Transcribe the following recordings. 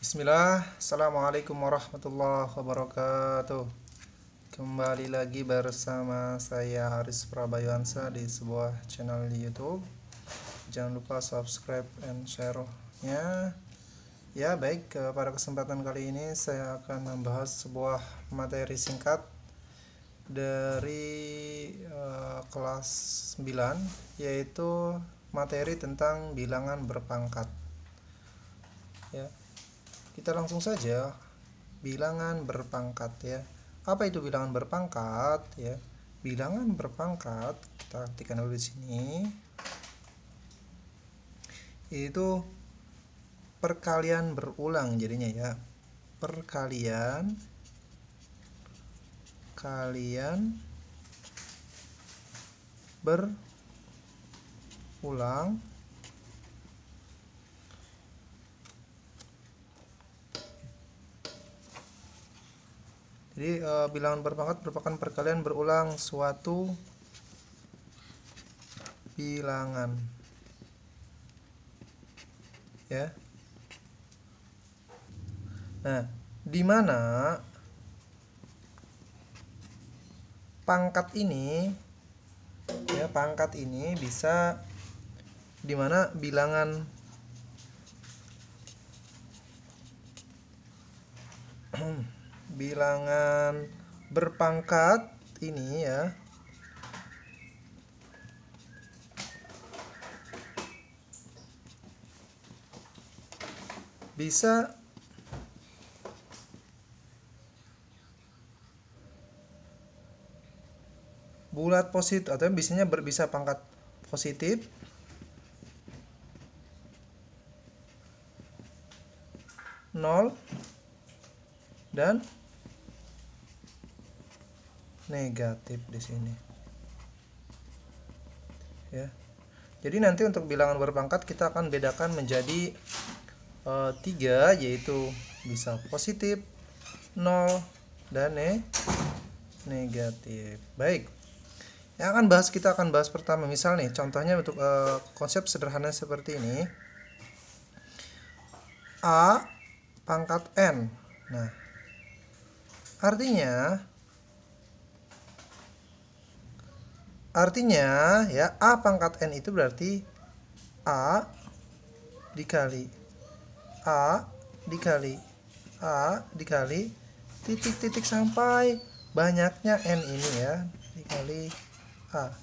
Bismillah, Assalamualaikum warahmatullahi wabarakatuh Kembali lagi bersama saya Haris Prabayuansa di sebuah channel di youtube Jangan lupa subscribe and share-nya Ya baik, pada kesempatan kali ini saya akan membahas sebuah materi singkat Dari uh, kelas 9 Yaitu materi tentang bilangan berpangkat Ya kita langsung saja bilangan berpangkat ya apa itu bilangan berpangkat ya bilangan berpangkat kita aktifkan dulu di sini itu perkalian berulang jadinya ya perkalian kalian berulang jadi e, bilangan berpangkat merupakan perkalian berulang suatu bilangan ya nah di mana pangkat ini ya pangkat ini bisa di mana bilangan bilangan berpangkat ini ya bisa bulat positif atau biasanya berbisa pangkat positif nol dan negatif di sini ya jadi nanti untuk bilangan berpangkat kita akan bedakan menjadi eh, tiga yaitu bisa positif nol dan e, negatif baik yang akan bahas kita akan bahas pertama misal nih contohnya untuk e, konsep sederhana seperti ini a pangkat n nah artinya Artinya ya A pangkat N itu berarti A dikali A dikali A dikali titik-titik sampai banyaknya N ini ya dikali A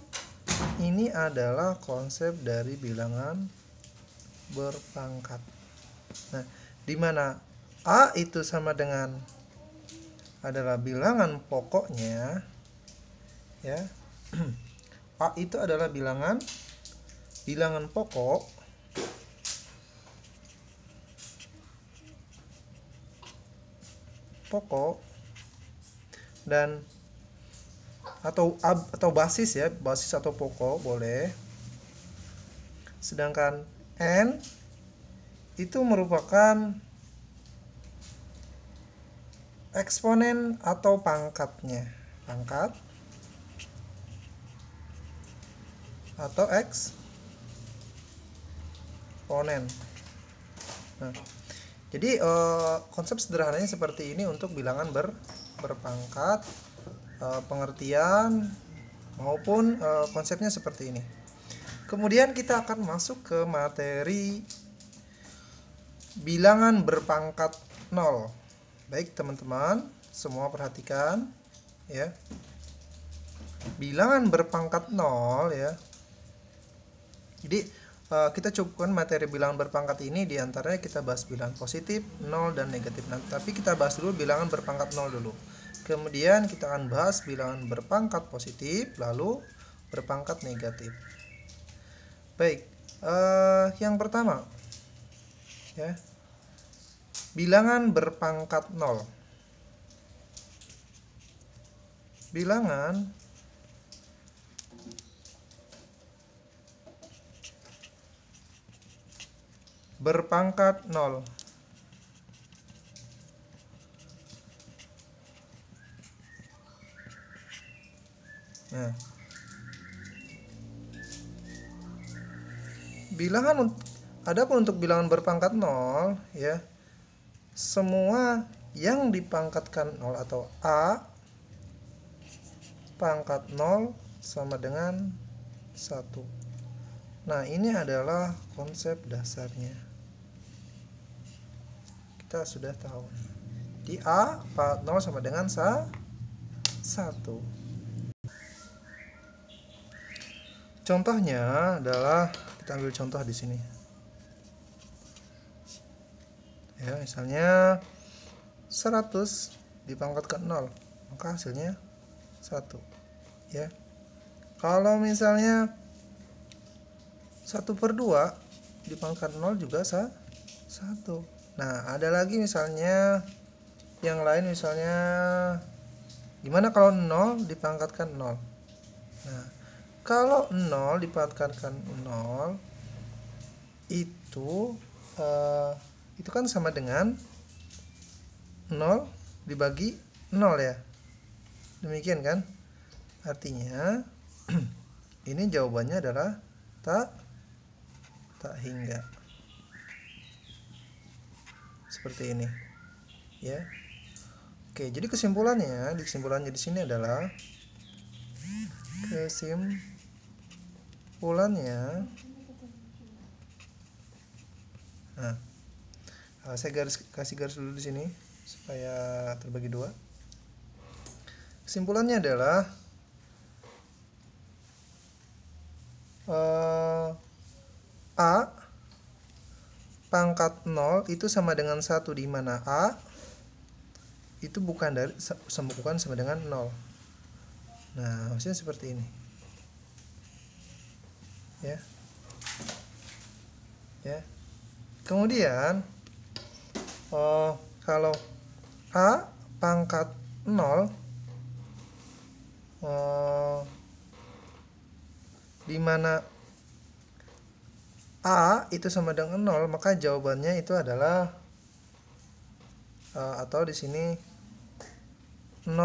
ini adalah konsep dari bilangan berpangkat nah dimana A itu sama dengan adalah bilangan pokoknya ya A itu adalah bilangan bilangan pokok pokok dan atau ab, atau basis ya basis atau pokok boleh sedangkan n itu merupakan eksponen atau pangkatnya pangkat atau eksponen. Nah, jadi e, konsep sederhananya seperti ini untuk bilangan ber berpangkat, e, pengertian maupun e, konsepnya seperti ini. Kemudian kita akan masuk ke materi bilangan berpangkat nol. Baik teman-teman, semua perhatikan ya. Bilangan berpangkat nol ya jadi eh, kita cukupkan materi bilangan berpangkat ini diantaranya kita bahas bilangan positif, 0, dan negatif. Nah, tapi kita bahas dulu bilangan berpangkat 0 dulu. Kemudian kita akan bahas bilangan berpangkat positif, lalu berpangkat negatif. Baik, uh, yang pertama, ya, bilangan berpangkat 0. Bilangan berpangkat 0 Nah. Bilangan ada pun untuk bilangan berpangkat 0 ya. Semua yang dipangkatkan 0 atau A pangkat 0 sama dengan 1. Nah, ini adalah konsep dasarnya kita sudah tahu nih. Di A, 0 sama dengan 1. Contohnya adalah kita ambil contoh di sini. Ya, misalnya 100 dipangkat ke 0, maka hasilnya 1. Ya. Kalau misalnya 1 per 2 dipangkat 0 juga 1 nah ada lagi misalnya yang lain misalnya gimana kalau 0 dipangkatkan 0 nah kalau 0 dipangkatkan 0 itu uh, itu kan sama dengan 0 dibagi 0 ya demikian kan artinya ini jawabannya adalah tak tak hingga seperti ini ya oke jadi kesimpulannya di kesimpulannya di sini adalah kesimpulannya nah uh, saya garis kasih garis dulu di sini supaya terbagi dua kesimpulannya adalah uh, A pangkat 0 itu sama dengan 1 di mana A itu bukan dari sama sama dengan 0. Nah, maksudnya seperti ini. Ya. Ya. Kemudian oh kalau A pangkat 0 oh, di mana A itu sama dengan 0 maka jawabannya itu adalah uh, atau di sini 0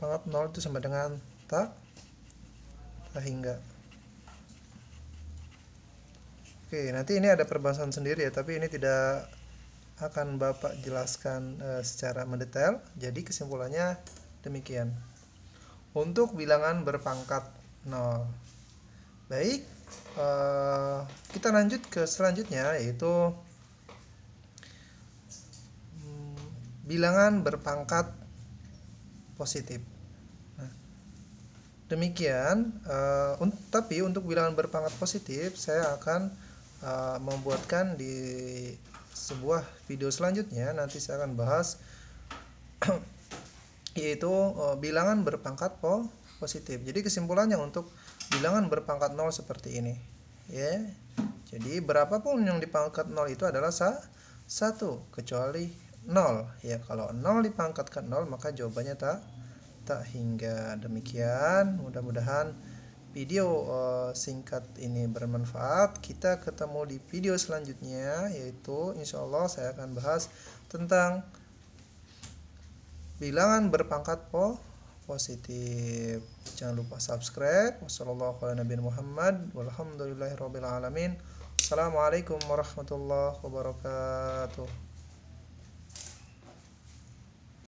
pangkat 0 itu sama dengan tak sehingga. Oke nanti ini ada perbahasan sendiri ya tapi ini tidak akan Bapak jelaskan uh, secara mendetail jadi kesimpulannya demikian untuk bilangan berpangkat 0 baik uh, kita lanjut ke selanjutnya yaitu hmm, bilangan berpangkat positif. Nah, demikian, uh, un tapi untuk bilangan berpangkat positif saya akan uh, membuatkan di sebuah video selanjutnya nanti saya akan bahas yaitu uh, bilangan berpangkat po positif. Jadi kesimpulannya untuk bilangan berpangkat 0 seperti ini ya jadi berapapun yang dipangkat 0 itu adalah satu kecuali 0 ya kalau 0 dipangkatkan 0 maka jawabannya tak tak hingga demikian mudah-mudahan video uh, singkat ini bermanfaat kita ketemu di video selanjutnya yaitu insya Allah saya akan bahas tentang bilangan berpangkat po positif Jangan lupa subscribe. Wassalamualaikum warahmatullahi wabarakatuh.